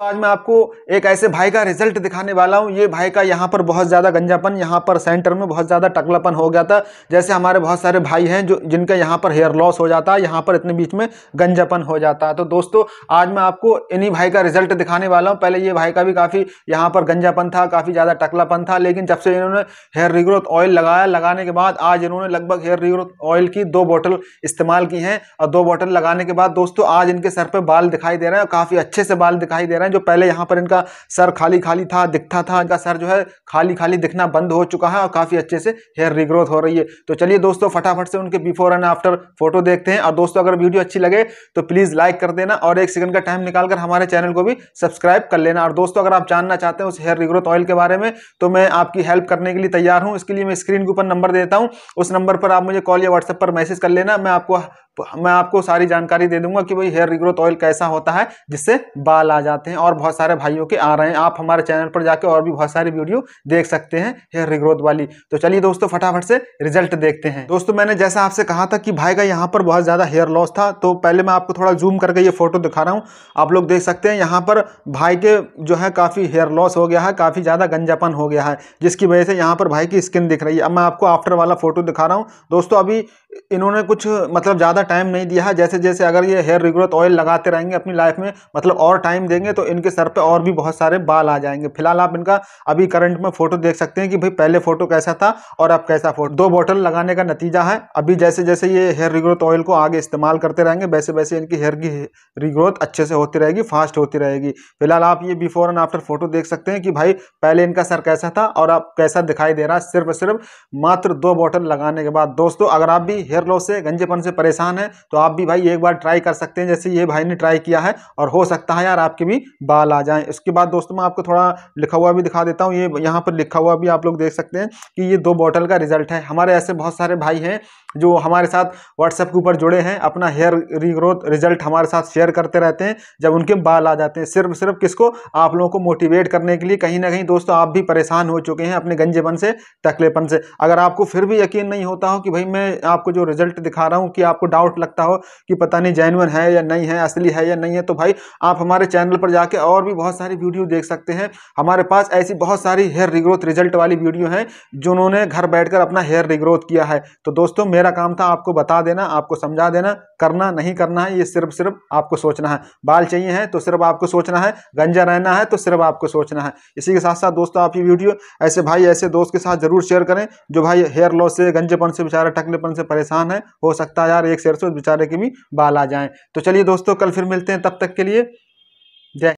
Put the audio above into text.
तो आज मैं आपको एक ऐसे भाई का रिजल्ट दिखाने वाला हूँ ये भाई का यहाँ पर बहुत ज़्यादा गंजापन यहाँ पर सेंटर में बहुत ज़्यादा टकलापन हो गया था जैसे हमारे बहुत सारे भाई हैं जो जिनका यहाँ पर हेयर लॉस हो जाता है यहाँ पर इतने बीच में गंजापन हो जाता है तो दोस्तों आज मैं आपको इन्हीं भाई का रिजल्ट दिखाने वाला हूँ पहले ये भाई का भी काफ़ी यहाँ पर गंजापन था काफ़ी ज़्यादा टकलापन था लेकिन जब से इन्होंने हेयर रिग्रोथ ऑयल लगाया लगाने के बाद आज इन्होंने लगभग हेयर रिग्रोथ ऑयल की दो बॉटल इस्तेमाल की हैं और दो बॉटल लगाने के बाद दोस्तों आज इनके सर पर बाल दिखाई दे रहे हैं और काफ़ी अच्छे से बाल दिखाई दे रहे हैं हैं जो पहले यहाँ पर इनका सर खाली खाली था दिखता था इनका सर जो है खाली खाली दिखना बंद हो चुका है और काफ़ी अच्छे से हेयर रिग्रोथ हो रही है तो चलिए दोस्तों फटाफट से उनके बिफोर एंड आफ्टर फोटो देखते हैं और दोस्तों अगर वीडियो अच्छी लगे तो प्लीज़ लाइक कर देना और एक सेकंड का टाइम निकालकर हमारे चैनल को भी सब्सक्राइब कर लेना और दोस्तों अगर आप जानना चाहते हैं उस हेयर रिग्रोथ ऑयल के बारे में तो मैं आपकी हेल्प करने के लिए तैयार हूँ इसके लिए मैं स्क्रीन के ऊपर नंबर देता हूँ उस नंबर पर आप मुझे कॉल या व्हाट्सएप पर मैसेज कर लेना मैं आपको तो मैं आपको सारी जानकारी दे दूंगा कि भाई हेयर रिग्रोथ ऑयल कैसा होता है जिससे बाल आ जाते हैं और बहुत सारे भाइयों के आ रहे हैं आप हमारे चैनल पर जाकर और भी बहुत सारी वीडियो देख सकते हैं हेयर रिग्रोथ वाली तो चलिए दोस्तों फटाफट से रिजल्ट देखते हैं दोस्तों मैंने जैसा आपसे कहा था कि भाई का यहाँ पर बहुत ज़्यादा हेयर लॉस था तो पहले मैं आपको थोड़ा जूम करके ये फोटो दिखा रहा हूँ आप लोग देख सकते हैं यहाँ पर भाई के जो है काफ़ी हेयर लॉस हो गया है काफ़ी ज़्यादा गंजापन हो गया है जिसकी वजह से यहाँ पर भाई की स्किन दिख रही है अब मैं आपको आफ्टर वाला फोटो दिखा रहा हूँ दोस्तों अभी इन्होंने कुछ मतलब ज़्यादा टाइम नहीं दिया है जैसे जैसे अगर ये हेयर रिग्रोथ ऑयल लगाते रहेंगे अपनी लाइफ में मतलब और टाइम देंगे तो इनके सर पर और भी बहुत सारे बाल आ जाएंगे फिलहाल आप इनका अभी करंट में फोटो देख सकते हैं कि भाई पहले फोटो कैसा था और अब कैसा फोटो दो बॉटल लगाने का नतीजा है अभी जैसे जैसे ये हेयर रिग्रोथ ऑयल को आगे इस्तेमाल करते रहेंगे वैसे वैसे इनकी हेयर की रिग्रोथ अच्छे से होती रहेगी फास्ट होती रहेगी फिलहाल आप ये बिफोर एंड आफ्टर फोटो देख सकते हैं कि भाई पहले इनका सर कैसा था और अब कैसा दिखाई दे रहा है सिर्फ सिर्फ मात्र दो बॉटल लगाने के बाद दोस्तों अगर आप भी हेयर लॉस से गंजेपन से परेशान है तो आप भी भाई एक बार ट्राई कर सकते हैं जैसे ये भाई ने ट्राई किया है और हो सकता है यार आपके भी बाल आ जाएं इसके बाद दोस्तों मैं आपको थोड़ा लिखा हुआ भी दिखा देता हूँ ये यहाँ पर लिखा हुआ भी आप लोग देख सकते हैं कि ये दो बॉटल का रिजल्ट है हमारे ऐसे बहुत सारे भाई हैं जो हमारे साथ व्हाट्सएप के ऊपर जुड़े हैं अपना हेयर रीग्रोथ रिजल्ट हमारे साथ शेयर करते रहते हैं जब उनके बाल आ जाते हैं सिर्फ सिर्फ किसको आप लोगों को मोटिवेट करने के लिए कहीं ना कहीं दोस्तों आप भी परेशान हो चुके हैं अपने गंजेपन से तकलेपन से अगर आपको फिर भी यकीन नहीं होता हो कि भाई मैं आपको जो रिजल्ट दिखा रहा हूँ कि आपको डाउट डाउट लगता हो कि पता नहीं जेनुअन है या नहीं है असली है या नहीं है तो भाई आप हमारे चैनल पर जाके और भी बहुत सारी वीडियो देख सकते हैं हमारे पास ऐसी बहुत सारी हेयर रिग्रोथ रिजल्ट वाली वीडियो हैं जिन्होंने घर बैठकर अपना हेयर रिग्रोथ किया है तो दोस्तों मेरा काम था आपको बता देना आपको समझा देना करना नहीं करना है ये सिर्फ सिर्फ आपको सोचना है बाल चाहिए हैं तो सिर्फ आपको सोचना है गंजा रहना है तो सिर्फ आपको सोचना है इसी के साथ साथ दोस्तों आपकी वीडियो ऐसे भाई ऐसे दोस्त के साथ जरूर शेयर करें जो भाई हेयर लॉस से गंजेपन से बेचारा टकलेपन से परेशान है हो सकता है यार एक शेयर से उस बेचारे के भी बाल आ जाएं तो चलिए दोस्तों कल फिर मिलते हैं तब तक के लिए